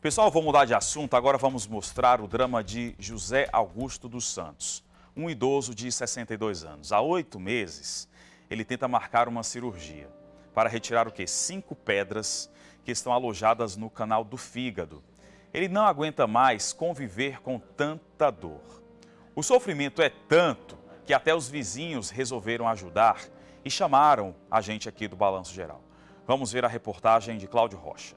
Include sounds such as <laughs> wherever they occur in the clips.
Pessoal, vou mudar de assunto. Agora vamos mostrar o drama de José Augusto dos Santos, um idoso de 62 anos. Há oito meses, ele tenta marcar uma cirurgia para retirar o que? Cinco pedras que estão alojadas no canal do fígado. Ele não aguenta mais conviver com tanta dor. O sofrimento é tanto que até os vizinhos resolveram ajudar e chamaram a gente aqui do Balanço Geral. Vamos ver a reportagem de Cláudio Rocha.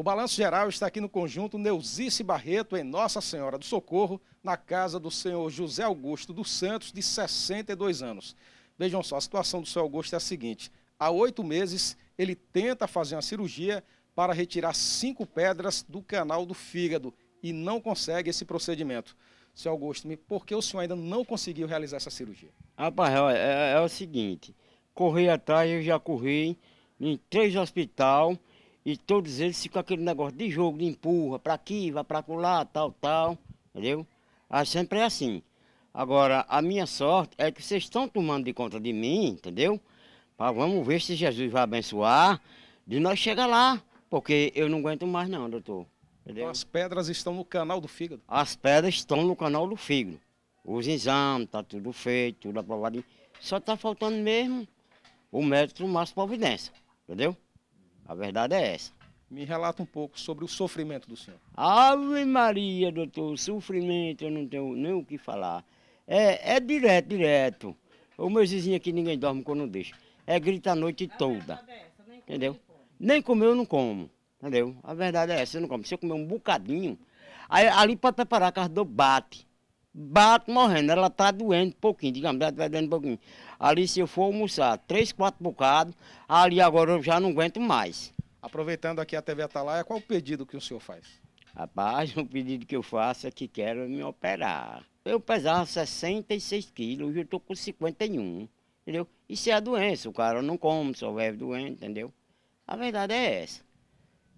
O balanço geral está aqui no conjunto Neuzice Barreto, em Nossa Senhora do Socorro, na casa do senhor José Augusto dos Santos, de 62 anos. Vejam só, a situação do senhor Augusto é a seguinte: há oito meses ele tenta fazer uma cirurgia para retirar cinco pedras do canal do fígado e não consegue esse procedimento. Senhor Augusto, por que o senhor ainda não conseguiu realizar essa cirurgia? Rapaz, é, é o seguinte, corri atrás, eu já corri em três hospitais, e todos eles ficam aquele negócio de jogo, de empurra, para aqui, vai para lá, tal, tal, entendeu? Aí ah, sempre é assim. Agora, a minha sorte é que vocês estão tomando de conta de mim, entendeu? vamos ver se Jesus vai abençoar de nós chegar lá, porque eu não aguento mais não, doutor. Entendeu? Então as pedras estão no canal do fígado? As pedras estão no canal do fígado. Os exames, tá tudo feito, tudo aprovado. Só tá faltando mesmo o médico mais providência, entendeu? A verdade é essa. Me relata um pouco sobre o sofrimento do senhor. Ave Maria, doutor, sofrimento eu não tenho nem o que falar. É, é direto, direto. O meus vizinhos aqui ninguém dorme quando deixa. É grita a noite toda. Entendeu? Nem comer eu não como. Entendeu? A verdade é essa, eu não como. Se eu comer um bocadinho, aí, ali para preparar a casa do bate bate morrendo, ela tá doendo um pouquinho, digamos, ela tá doendo um pouquinho. Ali se eu for almoçar três, quatro bocados, ali agora eu já não aguento mais. Aproveitando aqui a TV Atalaia, qual o pedido que o senhor faz? Rapaz, <laughs> o pedido que eu faço é que quero me operar. Eu pesava 66 quilos, hoje eu tô com 51, entendeu? Isso é a doença, o cara não come, só bebe doente, entendeu? A verdade é essa.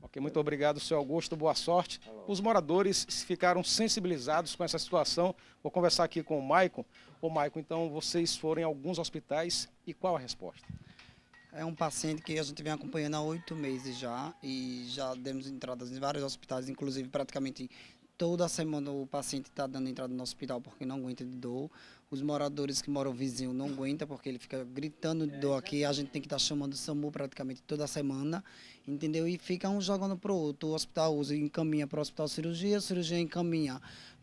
Ok, muito obrigado, seu Augusto. Boa sorte. Os moradores ficaram sensibilizados com essa situação. Vou conversar aqui com o Maicon. Ô, Maicon, então vocês foram em alguns hospitais e qual a resposta? É um paciente que a gente vem acompanhando há oito meses já e já demos entradas em vários hospitais, inclusive praticamente Toda semana o paciente está dando entrada no hospital porque não aguenta de dor. Os moradores que moram vizinho não aguenta porque ele fica gritando de dor aqui. A gente tem que estar tá chamando o SAMU praticamente toda semana, entendeu? E fica um jogando para o outro. O hospital usa, encaminha para o hospital cirurgia, a cirurgia encaminha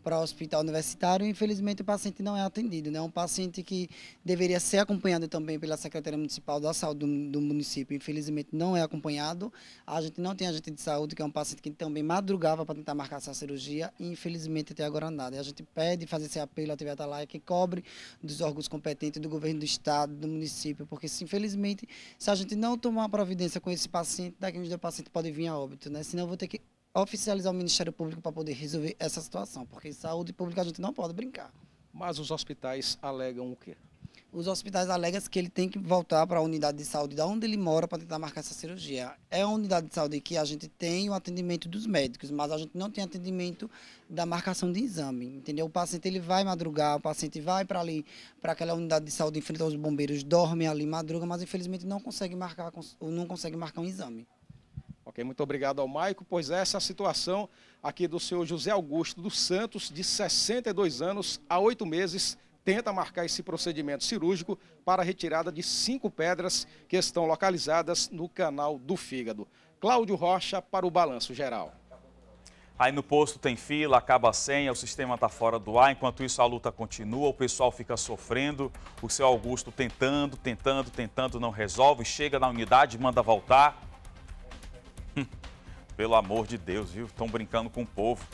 para o hospital universitário. Infelizmente, o paciente não é atendido. É né? um paciente que deveria ser acompanhado também pela Secretaria Municipal da Saúde do, do, município. Infelizmente, não é acompanhado. A gente não tem agente de saúde, que é um paciente que também madrugava para tentar marcar essa cirurgia. E, infelizmente, até agora nada. E a gente pede fazer esse apelo à TV Atalaia, que cobre dos órgãos competentes do governo do estado, do município, porque, se, infelizmente, se a gente não tomar providência com esse paciente, daqui a uns dias o paciente pode vir a óbito. Né? Senão, eu vou ter que oficializar o Ministério Público para poder resolver essa situação, porque saúde pública a gente não pode brincar. Mas os hospitais alegam o quê? Os hospitais alegam que ele tem que voltar para a unidade de saúde da onde ele mora para tentar marcar essa cirurgia. É a unidade de saúde que a gente tem o atendimento dos médicos, mas a gente não tem atendimento da marcação de exame, entendeu? O paciente ele vai madrugar, o paciente vai para ali, para aquela unidade de saúde, frente os bombeiros, dorme ali, madruga, mas infelizmente não consegue marcar, não consegue marcar um exame muito obrigado ao Maico, pois essa é a situação aqui do senhor José Augusto dos Santos, de 62 anos, há oito meses, tenta marcar esse procedimento cirúrgico para a retirada de cinco pedras que estão localizadas no canal do fígado. Cláudio Rocha para o Balanço Geral. Aí no posto tem fila, acaba a senha, o sistema está fora do ar. Enquanto isso, a luta continua, o pessoal fica sofrendo, o seu Augusto tentando, tentando, tentando, não resolve, chega na unidade, manda voltar. Pelo amor de Deus, viu? Estão brincando com o povo.